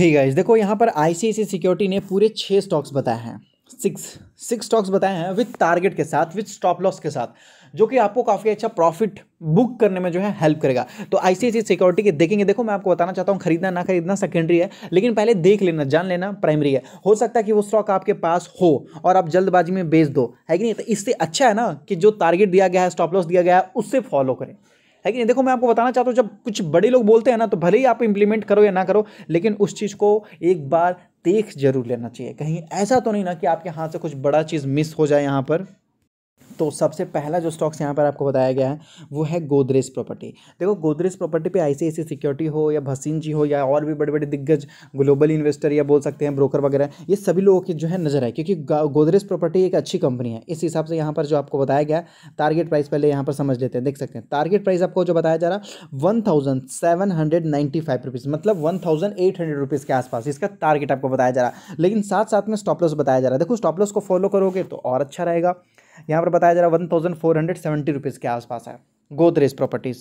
ठीक है देखो यहाँ पर आई सिक्योरिटी ने पूरे छः स्टॉक्स बताए हैं सिक्स सिक्स स्टॉक्स बताए हैं विथ टारगेट के साथ विथ स्टॉप लॉस के साथ जो कि आपको काफ़ी अच्छा प्रॉफिट बुक करने में जो है हेल्प करेगा तो आईसीआईसी सिक्योरिटी के देखेंगे देखो मैं आपको बताना चाहता हूँ खरीदना ना खरीदना सेकेंडरी है लेकिन पहले देख लेना जान लेना प्राइमरी है हो सकता है कि वो स्टॉक आपके पास हो और आप जल्दबाजी में बेच दो है कि नहीं तो इससे अच्छा है ना कि जो टारगेट दिया गया है स्टॉप लॉस दिया गया है उससे फॉलो करें लेकिन देखो मैं आपको बताना चाहता हूँ जब कुछ बड़े लोग बोलते हैं ना तो भले ही आप इम्प्लीमेंट करो या ना करो लेकिन उस चीज़ को एक बार देख जरूर लेना चाहिए कहीं ऐसा तो नहीं ना कि आपके हाथ से कुछ बड़ा चीज़ मिस हो जाए यहाँ पर तो सबसे पहला जो स्टॉक्स यहाँ पर आपको बताया गया है वो है गोदरेज प्रॉपर्टी देखो गोदरेज प्रॉपर्टी पे आईसीआईसी सिक्योरिटी हो या भसीन जी हो या और भी बड़े बड़े दिग्गज ग्लोबल इन्वेस्टर या बोल सकते हैं ब्रोकर वगैरह ये सभी लोगों की जो है नज़र है क्योंकि गोदरेज प्रॉपर्टी एक अच्छी कंपनी है इस हिसाब से यहाँ पर जो आपको बताया गया टारगेट प्राइस पहले यहाँ पर समझ लेते हैं देख सकते हैं टारगेट प्राइस आपको जो बताया जा रहा one thousand seven hundred ninety five rupees मतलब one thousand eight hundred rupees के आसपास इसका टारगेट आपको बताया जा रहा है लेकिन साथ साथ में स्टॉपलॉस बताया जा रहा है देखो स्टॉपलॉस को फॉलो करोगे तो और अच्छा रहेगा यहाँ पर बताया जा रहा है one thousand four hundred seventy rupees के आसपास है गोदरेज प्रॉपर्टीज़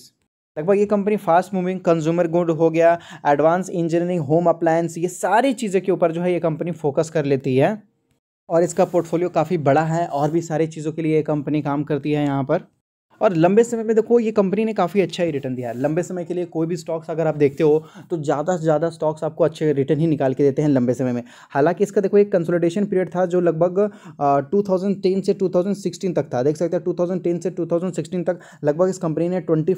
लगभग ये company fast moving consumer good हो गया एडवांस इंजीनियरिंग होम अप्लायंस ये सारी चीज़ें के ऊपर जो है ये कंपनी फोकस कर लेती है और इसका पोर्टफोलियो काफ़ी बड़ा है और भी सारी चीज़ों के लिए ये कंपनी काम करती है यहाँ पर और लंबे समय में देखो ये कंपनी ने काफ़ी अच्छा ही रिटर्न दिया है लंबे समय के लिए कोई भी स्टॉक्स अगर आप देखते हो तो ज़्यादा से ज़्यादा स्टॉक्स आपको अच्छे रिटर्न ही निकाल के देते हैं लंबे समय में हालांकि इसका देखो एक कंसोलिडेशन पीरियड था जो लगभग टू से टू तक था देख सकते हैं टू से टू तक लगभग इस कंपनी ने ट्वेंटी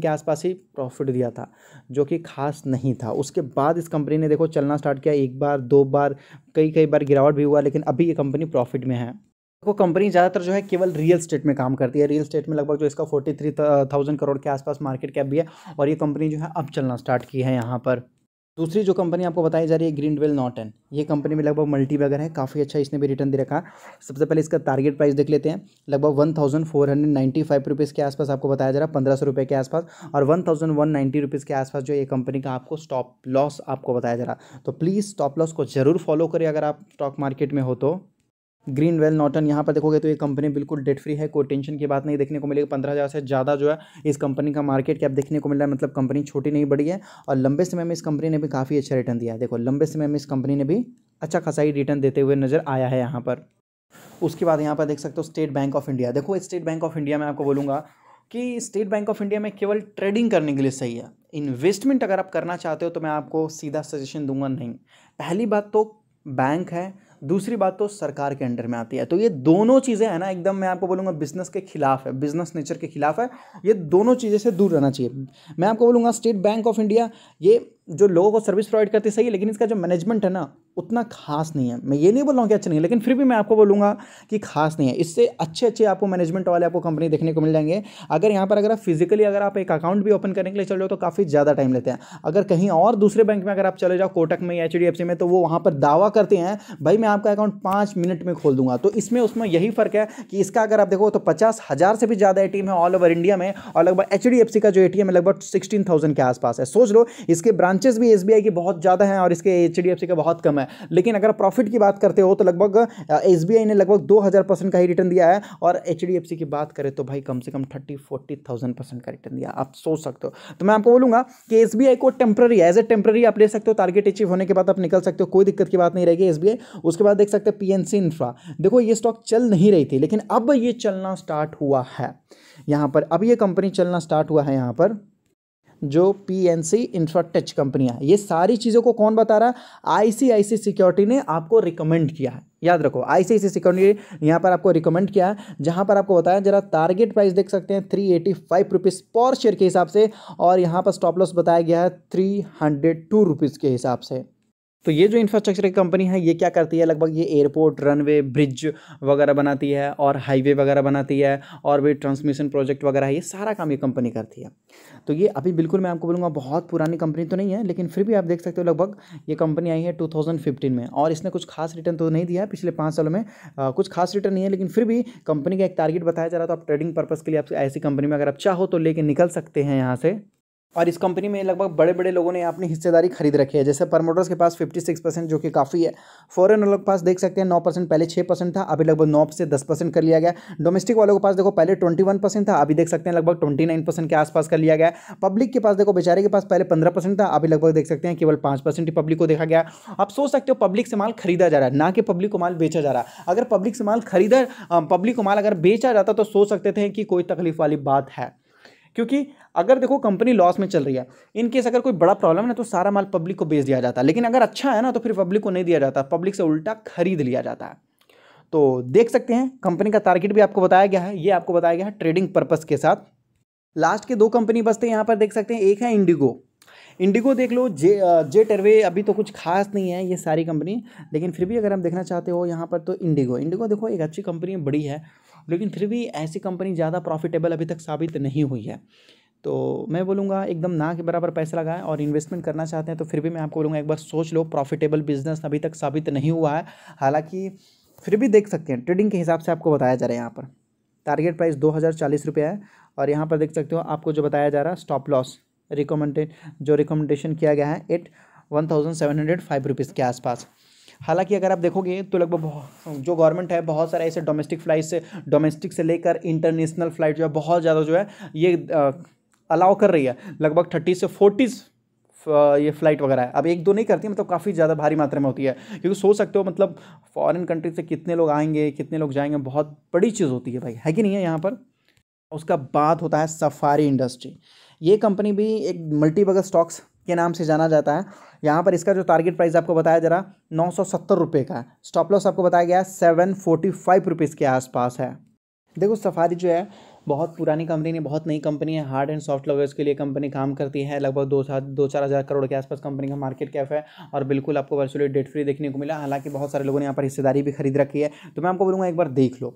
के आसपास ही प्रॉफिट दिया था जो कि खास नहीं था उसके बाद इस कंपनी ने देखो चलना स्टार्ट किया एक बार दो बार कई कई बार गिरावट भी हुआ लेकिन अभी ये कंपनी प्रॉफिट में है को कंपनी ज़्यादातर जो है केवल रियल स्टेट में काम करती है रियल स्टेट में लगभग जो इसका फोर्टी थ्री थाउजेंड करोड़ के आसपास मार्केट कैप भी है और ये कंपनी जो है अब चलना स्टार्ट की है यहाँ पर दूसरी जो कंपनी आपको बताई जा रही है ग्रीन वेल नॉटन ये कंपनी में लगभग मल्टी वगैरह है काफ़ी अच्छा इसने भी रिटर्न दे रखा सबसे पहले इसका टारगेट प्राइस देख लेते हैं लगभग one thousand four hundred ninety five rupees के आसपास आपको बताया जा रहा है पंद्रह सौ रुपये के आसपास और one thousand one ninety rupees के आसपास जो ये कंपनी का आपको स्टॉप लॉस आपको बताया जा रहा तो प्लीज़ स्टॉप लॉस को ज़रूर फॉलो करें अगर आप स्टॉक मार्केट में हो तो ग्रीन वेल नॉटन यहाँ पर देखोगे तो ये कंपनी बिल्कुल डेट फ्री है कोई टेंशन की बात नहीं देखने को मिलेगी पंद्रह हज़ार से ज़्यादा जो है इस कंपनी का मार्केट कैप देखने को मिल रहा है मतलब कंपनी छोटी नहीं बड़ी है और लंबे समय में इस कंपनी ने भी काफ़ी अच्छा रिटर्न दिया है देखो लंबे समय में इस कंपनी ने भी अच्छा खासा ही रिटर्न देते हुए नज़र आया है यहाँ पर उसके बाद यहाँ पर देख सकते हो स्टेट बैंक ऑफ इंडिया देखो स्टेट बैंक ऑफ इंडिया में आपको बोलूँगा कि स्टेट बैंक ऑफ इंडिया में केवल ट्रेडिंग करने के लिए सही है इन्वेस्टमेंट अगर आप करना चाहते हो तो मैं आपको सीधा सजेशन दूंगा नहीं पहली बात तो बैंक है दूसरी बात तो सरकार के अंडर में आती है तो ये दोनों चीज़ें हैं ना एकदम मैं आपको बोलूँगा बिजनेस के खिलाफ है बिजनेस नेचर के खिलाफ है ये दोनों चीज़ें से दूर रहना चाहिए मैं आपको बोलूँगा स्टेट बैंक ऑफ इंडिया ये जो लोगों को सर्विस प्रोवाइड करती है सही है लेकिन इसका जो मैनेजमेंट है ना उतना खास नहीं है मैं ये नहीं बोल रहा हूँ कि अच्छा नहीं है लेकिन फिर भी मैं आपको बोलूँगा कि खास नहीं है इससे अच्छे अच्छे आपको मैनेजमेंट वाले आपको कंपनी देखने को मिल जाएंगे अगर यहाँ पर अगर आप फिजिकली अगर आप एक अकाउंट भी ओपन करने के लिए चले जाओ तो काफ़ी ज़्यादा टाइम लेते हैं अगर कहीं और दूसरे बैंक में अगर आप चले जाओ कोटक में या एच में तो वो वहाँ पर दावा करते हैं भाई मैं आपका अकाउंट पाँच मिनट में खोल दूंगा तो इसमें उसमें यही फ़र्क है कि इसका अगर आप देखो तो पचास हज़ार से भी ज़्यादा ए है ऑल ओवर इंडिया में और लगभग एच का जो ए है लगभग सिक्सटीन के आसपास है सोच लो इसके ब्रांच ब्रांचेस भी एस की बहुत ज़्यादा हैं और इसके एच का बहुत कम है लेकिन अगर प्रॉफिट की बात करते हो तो लगभग एस ने लगभग दो परसेंट का ही रिटर्न दिया है और एच की बात करें तो भाई कम से कम थर्टी फोर्टी थाउजेंड परसेंट का रिटर्न दिया आप सोच सकते हो तो मैं आपको बोलूँगा कि एस को टेम्प्ररी एज ए टेम्प्ररी आप ले सकते हो टारगेट अचीव होने के बाद आप निकल सकते हो कोई दिक्कत की बात नहीं रहेगी एस उसके बाद देख सकते पी पी इंफ्रा देखो ये स्टॉक चल नहीं रही थी लेकिन अब ये चलना स्टार्ट हुआ है यहाँ पर अब ये कंपनी चलना स्टार्ट हुआ है यहां पर जो पी एन सी इंफ्राटेच कंपनियाँ ये सारी चीज़ों को कौन बता रहा है आईसीआईसी सिक्योरिटी ने आपको रिकमेंड किया है याद रखो आईसीआईसी सिक्योरिटी ने यहाँ पर आपको रिकमेंड किया है जहाँ पर आपको बताया जरा टारगेट प्राइस देख सकते हैं थ्री एटी फाइव रुपीज़ पर शेयर के हिसाब से और यहाँ पर स्टॉप लॉस बताया गया है थ्री हंड्रेड टू रुपीज़ के हिसाब से तो ये जो इंफ्रास्ट्रक्चर की कंपनी है ये क्या करती है लगभग ये एयरपोर्ट रनवे ब्रिज वगैरह बनाती है और हाईवे वगैरह बनाती है और भी ट्रांसमिशन प्रोजेक्ट वगैरह ये सारा काम ये कंपनी करती है तो ये अभी बिल्कुल मैं आपको बोलूँगा बहुत पुरानी कंपनी तो नहीं है लेकिन फिर भी आप देख सकते हो लगभग ये कंपनी आई है टू में और इसने कुछ खास रिटर्न तो नहीं दिया पिछले पाँच सालों में आ, कुछ खास रिटर्न नहीं है लेकिन फिर भी कंपनी का एक टारगेट बताया जा रहा था तो आप ट्रेडिंग पर्पज़ के लिए आप ऐसी कंपनी में अगर आप चाहो तो लेकर निकल सकते हैं यहाँ से और इस कंपनी में लगभग बड़े बड़े लोगों ने अपनी हिस्सेदारी खरीद रखी है जैसे प्रमोटर्स के पास 56 परसेंट जो कि काफ़ी है फॉरेन वालों के पास देख सकते हैं 9 परसेंट पहले 6 परसेंट था अभी लगभग 9 से 10 परसेंट कर लिया गया डोमेस्टिक वालों के पास देखो पहले 21 परसेंट था अभी देख सकते हैं लगभग नाइन परसेंट के आसपास कर लिया गया पब्लिक के पास देखो बेचारे के पास पहले पंद्रह परसेंट था अभी लगभग देख सकते हैं केवल पाँच परसेंट ही पब्लिक को देखा गया आप सोच सकते हो पब्लिक से माल खरीदा जा रहा है ना कि पब्लिक को माल बेचा जा रहा है अगर पब्लिक से माल खरीदा पब्लिक को माल अगर बेचा जाता तो सोच सकते थे कि कोई तकलीफ वाली बात है क्योंकि अगर देखो कंपनी लॉस में चल रही है इन केस अगर कोई बड़ा प्रॉब्लम है ना तो सारा माल पब्लिक को बेच दिया जाता है लेकिन अगर अच्छा है ना तो फिर पब्लिक को नहीं दिया जाता पब्लिक से उल्टा खरीद लिया जाता है तो देख सकते हैं कंपनी का टारगेट भी आपको बताया गया है ये आपको बताया गया है ट्रेडिंग पर्पज़ के साथ लास्ट के दो कंपनी बचते हैं यहाँ पर देख सकते हैं एक है इंडिगो इंडिगो देख लो जे जेट एयरवे अभी तो कुछ खास नहीं है ये सारी कंपनी लेकिन फिर भी अगर हम देखना चाहते हो यहाँ पर तो इंडिगो इंडिगो देखो एक अच्छी कंपनी बड़ी है लेकिन फिर भी ऐसी कंपनी ज़्यादा प्रॉफिटेबल अभी तक साबित नहीं हुई है तो मैं बोलूँगा एकदम ना के बराबर पैसा लगाएं और इन्वेस्टमेंट करना चाहते हैं तो फिर भी मैं आपको बोलूँगा एक बार सोच लो प्रॉफिटेबल बिजनेस अभी तक साबित नहीं हुआ है हालांकि फिर भी देख सकते हैं ट्रेडिंग के हिसाब से आपको बताया जा रहा है यहाँ पर टारगेट प्राइस दो हज़ार चालीस रुपये है और यहाँ पर देख सकते हो आपको जो बताया जा रहा है स्टॉप लॉस रिकमेंडेड जो रिकमेंडेशन किया गया है at one thousand seven hundred five rupees के आसपास हालांकि अगर आप देखोगे तो लगभग जो गवर्नमेंट है बहुत सारे ऐसे डोमेस्टिक फ्लाइट से डोमेस्टिक से लेकर इंटरनेशनल फ्लाइट जो है बहुत ज़्यादा जो है ये अलाउ कर रही है लगभग थर्टी से फोर्टी ये फ्लाइट वगैरह है अब एक दो नहीं करती मतलब काफ़ी ज़्यादा भारी मात्रा में होती है क्योंकि सोच सकते हो मतलब फॉरेन कंट्री से कितने लोग आएंगे कितने लोग जाएंगे बहुत बड़ी चीज़ होती है भाई है कि नहीं है यहाँ पर उसका बात होता है सफारी इंडस्ट्री ये कंपनी भी एक मल्टीबगर स्टॉक्स के नाम से जाना जाता है यहाँ पर इसका जो टारगेट प्राइस आपको बताया जरा नौ सौ सत्तर रुपये का स्टॉप लॉस आपको बताया गया सेवन फोर्टी फाइव रुपीज़ के आसपास है देखो सफारी जो है बहुत पुरानी कंपनी नहीं बहुत नई कंपनी है हार्ड एंड सॉफ्ट लॉगर्स के लिए कंपनी काम करती है लगभग दो चार दो चार हज़ार करोड़ के आसपास कंपनी का मार्केट कैप है और बिल्कुल आपको वर्चुअली डेट फ्री देखने को मिला हालांकि बहुत सारे लोगों ने यहाँ पर हिस्सेदारी भी खरीद रखी है तो मैं आपको बोलूँगा एक बार देख लो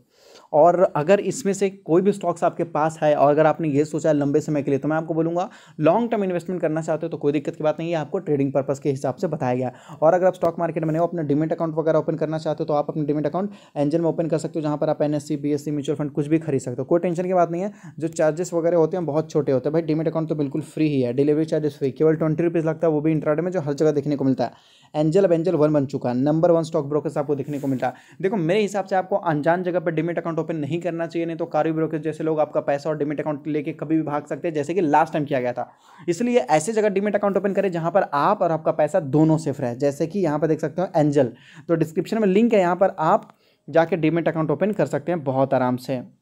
और अगर इसमें से कोई भी स्टॉक्स आपके पास है और अगर आपने ये सोचा लंबे समय के लिए तो मैं आपको बोलूँगा लॉन्ग टर्म इन्वेस्टमेंट करना चाहते हो तो कोई दिक्कत की बात नहीं है आपको ट्रेडिंग पर्पज़ के हिसाब से बताया गया और अगर आप स्टॉक मार्केट में हो अपना डिमेट अकाउंट वगैरह ओपन करना चाहते हो तो आप अपने डिमेट अकाउंट एंजन में ओपन कर सकते हो जहाँ पर आप N S C mutual fund कुछ भी खरीद सकते हो कोई टेंशन की बात नहीं है जो चार्जेस वगैरह होते हैं बहुत छोटे होते हैं भाई डीमेट अकाउंट तो बिल्कुल फ्री ही है डिलीवरी चार्जेस फ्री केवल ट्वेंटी रुपीज़ लगता है वो भी इंट्राडे में जो हर जगह देखने को मिलता है एंजल अब एंजल वन बन चुका है नंबर वन स्टॉक ब्रोकर आपको देखने को मिलता है देखो मेरे हिसाब से आपको अनजान जगह पर डिमिट अकाउंट ओपन नहीं करना चाहिए नहीं तो कार्य ब्रोकर जैसे लोग आपका पैसा और डिमिट अकाउंट लेके कभी भी भाग सकते हैं जैसे कि लास्ट टाइम किया गया था इसलिए ऐसे जगह डिमिट अकाउंट ओपन करें जहां पर आप और आपका पैसा दोनों सेफ रहे जैसे कि यहाँ पर देख सकते हो एंजल तो डिस्क्रिप्शन में लिंक है यहां पर आप जाके डीमेट अकाउंट ओपन कर सकते हैं बहुत आराम से